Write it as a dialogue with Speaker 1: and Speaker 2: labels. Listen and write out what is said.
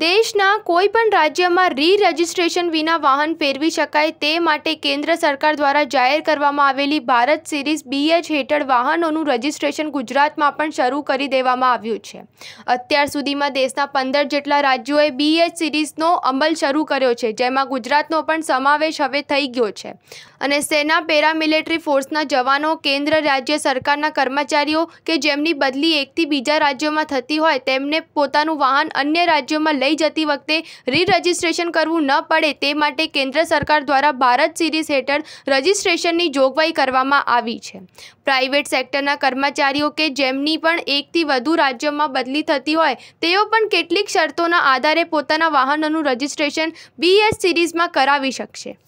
Speaker 1: દેશના કોઈ પણ રાજ્યમાં રી રજિસ્ટ્રેશન વિના વાહન ફેરવી શકાય તે માટે કેન્દ્ર સરકાર દ્વારા જાહેર કરવામાં આવેલી ભારત સિરીઝ બીએચ હેઠળ વાહનોનું રજિસ્ટ્રેશન ગુજરાતમાં પણ શરૂ કરી દેવામાં આવ્યું છે અત્યાર સુધીમાં દેશના પંદર જેટલા રાજ્યોએ બીએચ સિરીઝનો અમલ શરૂ કર્યો છે જેમાં ગુજરાતનો પણ સમાવેશ હવે થઈ ગયો છે અને સેના પેરામિલેટરી ફોર્સના જવાનો કેન્દ્ર રાજ્ય સરકારના કર્મચારીઓ કે જેમની બદલી એકથી બીજા રાજ્યોમાં થતી હોય તેમને પોતાનું વાહન અન્ય રાજ્યોમાં લઈ જતી વખતે રી રજિસ્ટ્રેશન કરવું ન પડે તે માટે કેન્દ્ર સરકાર દ્વારા ભારત સિરીઝ હેઠળ રજિસ્ટ્રેશનની જોગવાઈ કરવામાં આવી છે પ્રાઇવેટ સેક્ટરના કર્મચારીઓ કે જેમની પણ એકથી વધુ રાજ્યોમાં બદલી થતી હોય તેઓ પણ કેટલીક શરતોના આધારે પોતાના વાહનોનું રજિસ્ટ્રેશન બીએસ સિરીઝમાં કરાવી શકશે